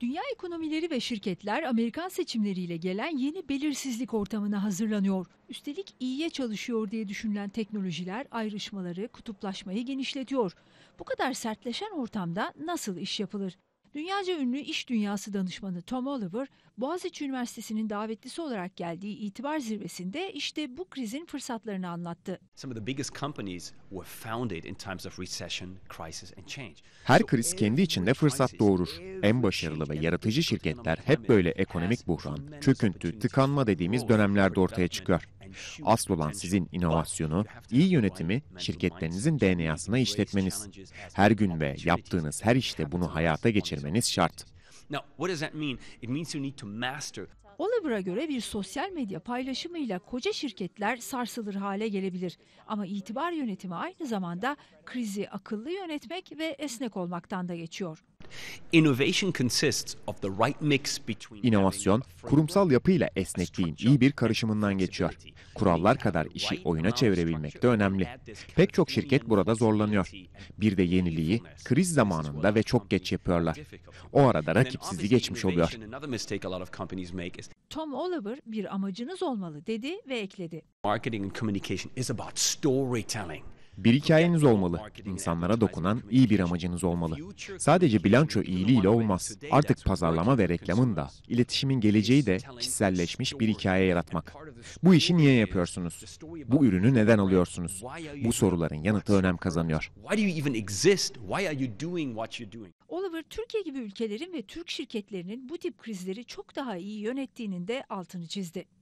Dünya ekonomileri ve şirketler Amerikan seçimleriyle gelen yeni belirsizlik ortamına hazırlanıyor. Üstelik iyiye çalışıyor diye düşünülen teknolojiler ayrışmaları, kutuplaşmayı genişletiyor. Bu kadar sertleşen ortamda nasıl iş yapılır? Dünyaca ünlü iş dünyası danışmanı Tom Oliver, Boğaziçi Üniversitesi'nin davetlisi olarak geldiği itibar zirvesinde işte bu krizin fırsatlarını anlattı. Her kriz kendi içinde fırsat doğurur. En başarılı ve yaratıcı şirketler hep böyle ekonomik buhran, çöküntü, tıkanma dediğimiz dönemlerde ortaya çıkıyor. Asıl olan sizin inovasyonu, iyi yönetimi şirketlerinizin DNA'sına işletmeniz. Her gün ve yaptığınız her işte bunu hayata geçirmeniz şart. Oliver'a göre bir sosyal medya paylaşımıyla koca şirketler sarsılır hale gelebilir. Ama itibar yönetimi aynı zamanda krizi akıllı yönetmek ve esnek olmaktan da geçiyor. İnovasyon, kurumsal yapıyla esnekliğin iyi bir karışımından geçiyor. Kurallar kadar işi oyuna çevirebilmek de önemli. Pek çok şirket burada zorlanıyor. Bir de yeniliği kriz zamanında ve çok geç yapıyorlar. O arada rakip geçmiş oluyor. Tom Oliver bir amacınız olmalı dedi ve ekledi. Marketing and communication is about storytelling. Bir hikayeniz olmalı. İnsanlara dokunan iyi bir amacınız olmalı. Sadece bilanço iyiliğiyle olmaz. Artık pazarlama ve reklamın da, iletişimin geleceği de kişiselleşmiş bir hikaye yaratmak. Bu işi niye yapıyorsunuz? Bu ürünü neden alıyorsunuz? Bu soruların yanıtı önem kazanıyor. Oliver, Türkiye gibi ülkelerin ve Türk şirketlerinin bu tip krizleri çok daha iyi yönettiğinin de altını çizdi.